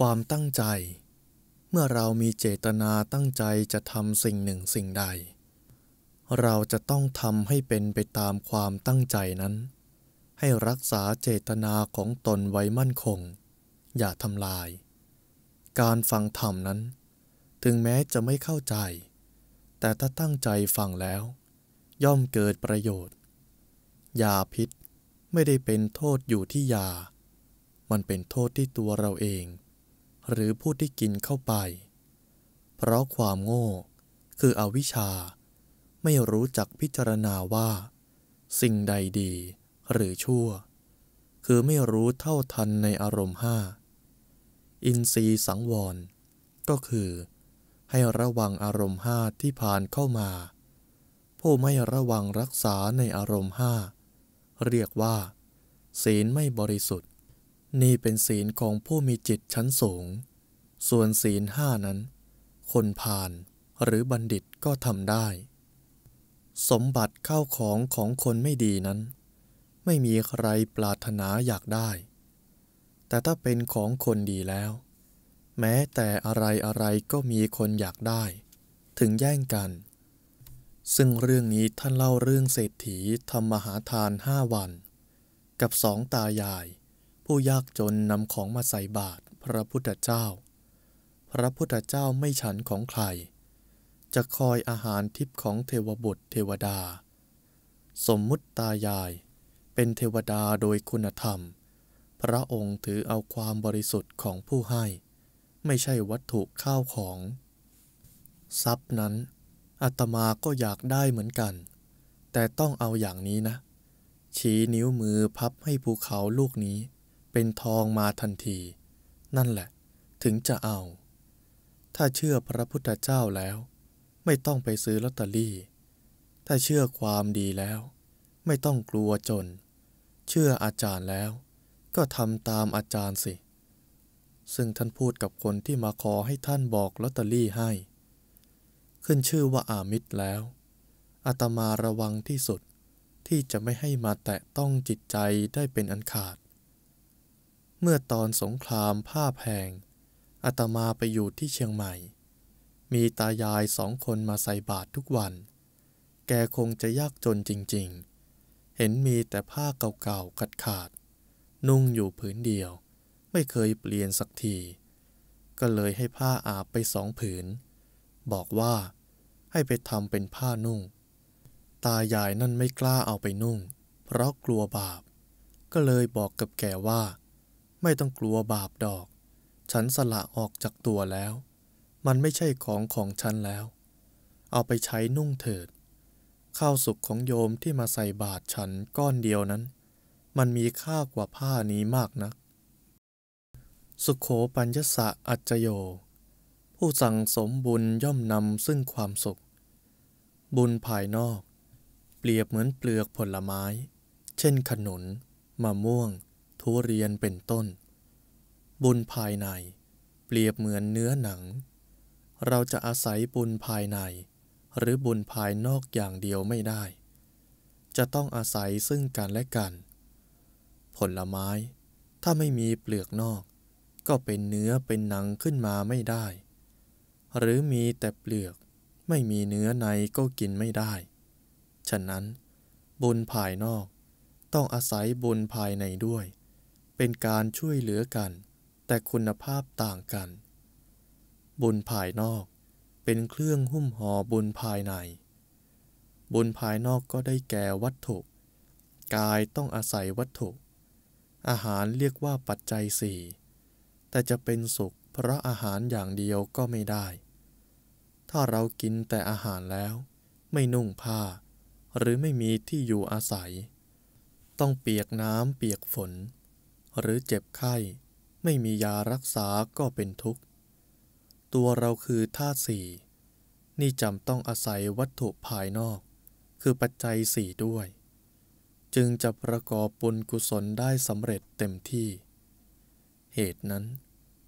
ความตั้งใจ เมื่อเรามีเจตนาตั้งใจจะทำสิ่งหนึ่งสิ่งใด เราจะต้องทำให้เป็นไปตามความตั้งใจนั้น ให้รักษาเจตนาของตนไว้มั่นคง อย่าทำลาย การฟังธรรมนั้น ถึงแม้จะไม่เข้าใจ แต่ถ้าตั้งใจฟังแล้ว ย่อมเกิดประโยชน์ ยาพิษไม่ได้เป็นโทษอยู่ที่ยา มันเป็นโทษที่ตัวเราเองหรือผู้ที่กินเข้าไป เพราะความโง่คืออวิชชา ไม่รู้จักพิจารณาว่า สิ่งใดดีหรือชั่ว คือไม่รู้เท่าทันในอารมณ์ห้าอินทรีย์สังวร ก็คือ ให้ระวังอารมณ์ห้าที่ผ่านเข้ามา ผู้ไม่ระวังรักษาในอารมณ์ห้าเรียกว่า ศีลไม่บริสุทธินี่เป็นศีลของผู้มีจิตชั้นสูง ส่วนศีลห้านั้น คนผ่านหรือบัณฑิตก็ทำได้ สมบัติเข้าของของคนไม่ดีนั้น ไม่มีใครปรารถนาอยากได้ แต่ถ้าเป็นของคนดีแล้ว แม้แต่อะไรอะไรก็มีคนอยากได้ ถึงแย่งกัน ซึ่งเรื่องนี้ท่านเล่าเรื่องเศรษฐีทำมหาทานห้าวัน กับสองตายายผู้ยากจนนำของมาใส่บาตรพระพุทธเจ้า พระพุทธเจ้าไม่ฉันของใคร จะคอยอาหารทิพย์ของเทวบุตรเทวดา สมมุติตายายเป็นเทวดาโดยคุณธรรม พระองค์ถือเอาความบริสุทธิ์ของผู้ให้ ไม่ใช่วัตถุข้าวของ ทรัพย์นั้นอาตมาก็อยากได้เหมือนกัน แต่ต้องเอาอย่างนี้นะ ชี้นิ้วมือพับให้ภูเขาลูกนี้เป็นทองมาทันที นั่นแหละถึงจะเอา ถ้าเชื่อพระพุทธเจ้าแล้ว ไม่ต้องไปซื้อลอตเตอรี่ ถ้าเชื่อความดีแล้ว ไม่ต้องกลัวจน เชื่ออาจารย์แล้ว ก็ทำตามอาจารย์สิ ซึ่งท่านพูดกับคนที่มาขอให้ท่านบอกลอตเตอรี่ให้ ขึ้นชื่อว่าอามิตรแล้ว อาตมาระวังที่สุดที่จะไม่ให้มาแตะต้องจิตใจได้เป็นอันขาดเมื่อตอนสงครามผ้าแพงอาตมาไปอยู่ที่เชียงใหม่ มีตายายสองคนมาใส่บาตรทุกวัน แกคงจะยากจนจริงๆ เห็นมีแต่ผ้าเก่าๆขาดๆนุ่งอยู่ผืนเดียว ไม่เคยเปลี่ยนสักที ก็เลยให้ผ้าอาบไปสองผืน บอกว่าให้ไปทำเป็นผ้านุ่ง ตายายนั่นไม่กล้าเอาไปนุ่ง เพราะกลัวบาป ก็เลยบอกกับแกว่าไม่ต้องกลัวบาปดอก ฉันสละออกจากตัวแล้ว มันไม่ใช่ของของฉันแล้ว เอาไปใช้นุ่งเถิด ข้าวสุกของโยมที่มาใส่บาตรฉันก้อนเดียวนั้น มันมีค่ากว่าผ้านี้มากนัก สุขโขปัญญสะอัจโย ผู้สั่งสมบุญย่อมนำซึ่งความสุข บุญภายนอก เปรียบเหมือนเปลือกผลไม้ เช่นขนุนมะม่วงทุเรียนเป็นต้น บุญภายใน เปรียบเหมือนเนื้อหนัง เราจะอาศัยบุญภายใน หรือ บุญภายนอกอย่างเดียวไม่ได้ จะต้องอาศัยซึ่งกันและกัน ผลไม้ถ้าไม่มีเปลือกนอก ก็เป็นเนื้อเป็นหนังขึ้นมาไม่ได้ หรือมีแต่เปลือกไม่มีเนื้อในก็กินไม่ได้ ฉะนั้น บุญภายนอก ต้องอาศัยบุญภายในด้วยเป็นการช่วยเหลือกัน แต่คุณภาพต่างกัน บุญภายนอกเป็นเครื่องหุ้มห่อบุญภายใน บุญภายนอกก็ได้แก่วัตถุ กายต้องอาศัยวัตถุ อาหารเรียกว่าปัจจัยสี่แต่จะเป็นสุขเพราะอาหารอย่างเดียวก็ไม่ได้ ถ้าเรากินแต่อาหารแล้วไม่นุ่งผ้า หรือไม่มีที่อยู่อาศัย ต้องเปียกน้ำเปียกฝนหรือเจ็บไข้ไม่มียารักษาก็เป็นทุกข์ ตัวเราคือธาตุสี่นี่จำต้องอาศัยวัตถุภายนอก คือปัจจัยสี่ด้วย จึงจะประกอบบุญกุศลได้สำเร็จเต็มที่ เหตุนั้น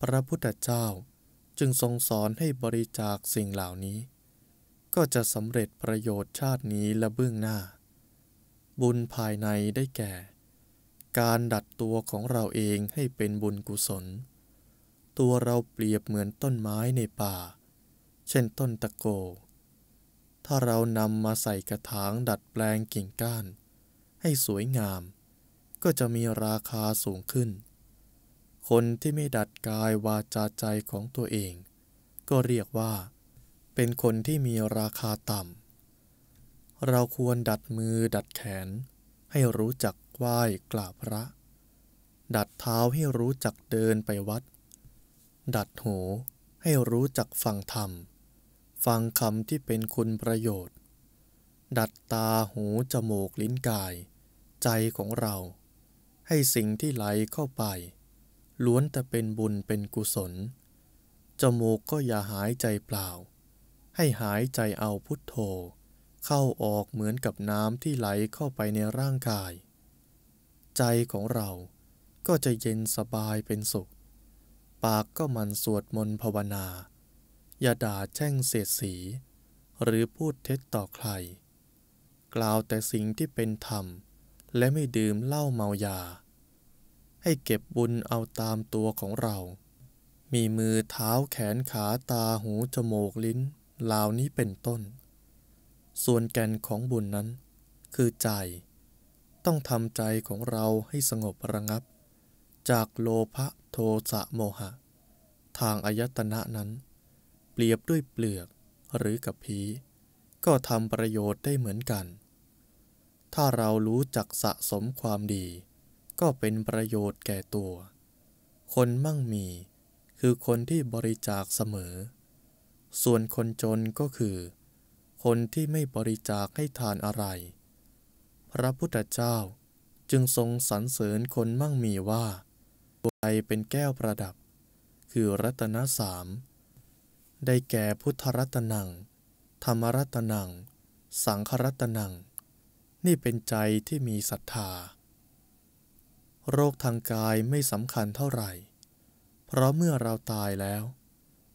พระพุทธเจ้าจึงทรงสอนให้บริจาคสิ่งเหล่านี้ ก็จะสำเร็จประโยชน์ชาตินี้และเบื้องหน้า บุญภายในได้แก่การดัดตัวของเราเองให้เป็นบุญกุศล ตัวเราเปรียบเหมือนต้นไม้ในป่า เช่นต้นตะโก ถ้าเรานำมาใส่กระถางดัดแปลงกิ่งก้าน ให้สวยงาม ก็จะมีราคาสูงขึ้น คนที่ไม่ดัดกายวาจาใจของตัวเอง ก็เรียกว่า เป็นคนที่มีราคาต่ำ เราควรดัดมือดัดแขนให้รู้จักไหว้กราบพระ ดัดเท้าให้รู้จักเดินไปวัด ดัดหูให้รู้จักฟังธรรม ฟังคำที่เป็นคุณประโยชน์ ดัดตาหูจมูกลิ้นกาย ใจของเรา ให้สิ่งที่ไหลเข้าไป ล้วนแต่เป็นบุญเป็นกุศล จมูกก็อย่าหายใจเปล่า ให้หายใจเอาพุทโธเข้าออกเหมือนกับน้ำที่ไหลเข้าไปในร่างกาย ใจของเราก็จะเย็นสบายเป็นสุข ปากก็มันสวดมนต์ภาวนา อย่าด่าแช่งเสียดสี หรือพูดเท็จต่อใคร กล่าวแต่สิ่งที่เป็นธรรม และไม่ดื่มเหล้าเมายา ให้เก็บบุญเอาตามตัวของเรา มีมือเท้าแขนขาตาหูจมูกลิ้นเหล่านี้เป็นต้นส่วนแก่นของบุญนั้น คือใจ ต้องทำใจของเราให้สงบระงับ จากโลภะโทสะโมหะ ทางอายตนะนั้น เปรียบด้วยเปลือกหรือกับพี ก็ทำประโยชน์ได้เหมือนกัน ถ้าเรารู้จักสะสมความดี ก็เป็นประโยชน์แก่ตัว คนมั่งมีคือคนที่บริจาคเสมอ ส่วนคนจนก็คือคนที่ไม่บริจาคให้ทานอะไร พระพุทธเจ้าจึงทรงสรรเสริญคนมั่งมีว่าใจเป็นแก้วประดับ คือรัตนสาม ได้แก่พุทธรัตนัง ธรรมรัตนัง สังครัตนัง นี่เป็นใจที่มีศรัทธา โรคทางกายไม่สำคัญเท่าไหร่ เพราะเมื่อเราตายแล้ว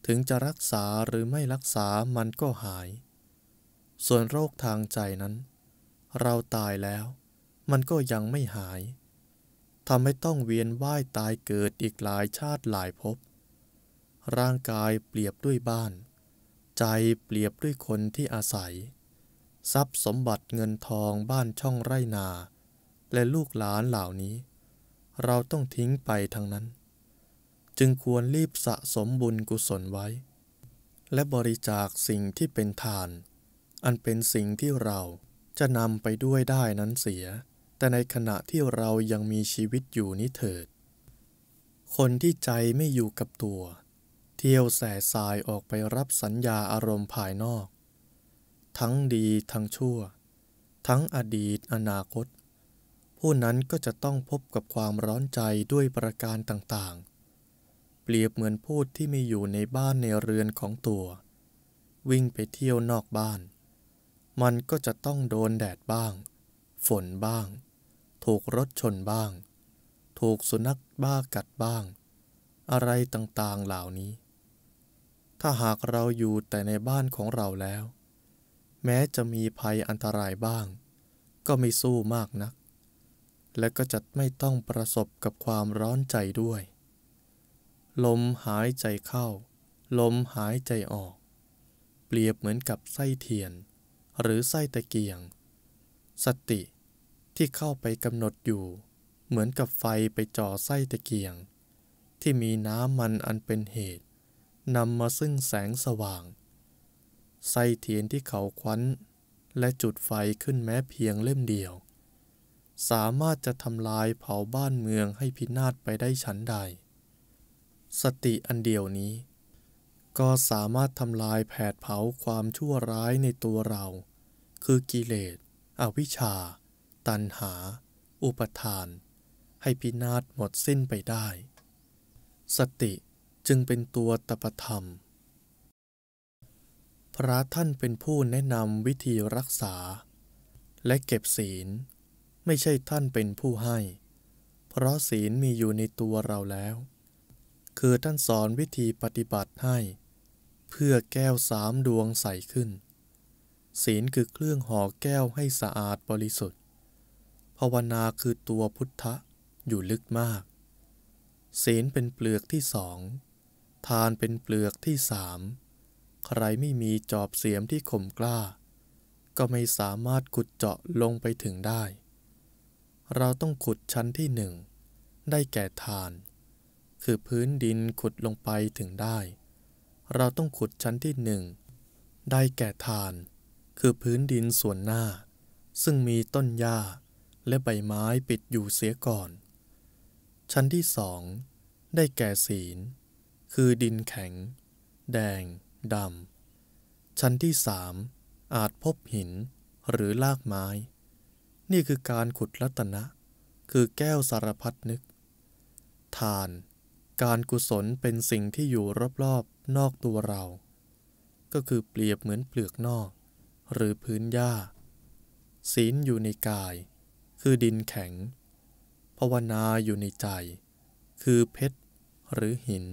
ถึงจะรักษาหรือไม่รักษามันก็หายส่วนโรคทางใจนั้น เราตายแล้ว มันก็ยังไม่หายทำให้ต้องเวียนว่ายตายเกิดอีกหลายชาติหลายภพร่างกายเปรียบด้วยบ้าน ใจเปรียบด้วยคนที่อาศัย ทรัพย์สมบัติเงินทองบ้านช่องไร่นา และลูกหลานเหล่านี้ เราต้องทิ้งไปทั้งนั้น จึงควรรีบสะสมบุญกุศลไว้ และบริจาคสิ่งที่เป็นทานอันเป็นสิ่งที่เราจะนำไปด้วยได้นั้นเสีย แต่ในขณะที่เรายังมีชีวิตอยู่นี้เถิด คนที่ใจไม่อยู่กับตัว เที่ยวแส่สายออกไปรับสัญญาอารมณ์ภายนอก ทั้งดีทั้งชั่ว ทั้งอดีตอนาคต ผู้นั้นก็จะต้องพบกับความร้อนใจด้วยประการต่างๆ เปรียบเหมือนพูดที่ไม่อยู่ในบ้านในเรือนของตัว วิ่งไปเที่ยวนอกบ้านมันก็จะต้องโดนแดดบ้าง ฝนบ้าง ถูกรถชนบ้าง ถูกสุนัขบ้ากัดบ้าง อะไรต่างๆเหล่านี้ ถ้าหากเราอยู่แต่ในบ้านของเราแล้ว แม้จะมีภัยอันตรายบ้าง ก็ไม่สู้มากนัก และก็จะไม่ต้องประสบกับความร้อนใจด้วย ลมหายใจเข้า ลมหายใจออก เปรียบเหมือนกับไส้เทียนหรือไส้ตะเกียง สติที่เข้าไปกำหนดอยู่ เหมือนกับไฟไปจ่อไส้ตะเกียง ที่มีน้ำมันอันเป็นเหตุนำมาซึ่งแสงสว่างไส้เทียนที่เขาควันและจุดไฟขึ้นแม้เพียงเล่มเดียว สามารถจะทำลายเผาบ้านเมืองให้พินาศไปได้ฉันใดสติอันเดียวนี้ ก็สามารถทำลายแผดเผาความชั่วร้ายในตัวเราคือกิเลส อวิชชา ตัณหา อุปทาน ให้พินาศหมดสิ้นไปได้ สติจึงเป็นตัวตปธรรม พระท่านเป็นผู้แนะนำวิธีรักษา และเก็บศีล ไม่ใช่ท่านเป็นผู้ให้ เพราะศีลมีอยู่ในตัวเราแล้ว คือท่านสอนวิธีปฏิบัติให้ เพื่อแก้วสามดวงใสขึ้นศีลคือเครื่องห่อแก้วให้สะอาดบริสุทธิ์ ภาวนาคือตัวพุทธะอยู่ลึกมาก ศีลเป็นเปลือกที่สอง ทานเป็นเปลือกที่สาม ใครไม่มีจอบเสียมที่ข่มกล้า ก็ไม่สามารถขุดเจาะลงไปถึงได้ เราต้องขุดชั้นที่หนึ่ง ได้แก่ทาน คือพื้นดินขุดลงไปถึงได้ เราต้องขุดชั้นที่หนึ่ง ได้แก่ทานคือพื้นดินส่วนหน้า ซึ่งมีต้นหญ้าและใบไม้ปิดอยู่เสียก่อน ชั้นที่สอง ได้แก่ศีลคือดินแข็ง แดงดำชั้นที่สามอาจพบหินหรือลากไม้ นี่คือการขุดลัตนะ คือแก้วสารพัดนึก ทาน การกุศลเป็นสิ่งที่อยู่รอบ ๆ นอกตัวเรา ก็คือเปรียบเหมือนเปลือกนอกหรือพื้นหญ้า ศีลอยู่ในกายคือดินแข็งภาวนาอยู่ในใจคือเพชรหรือหิน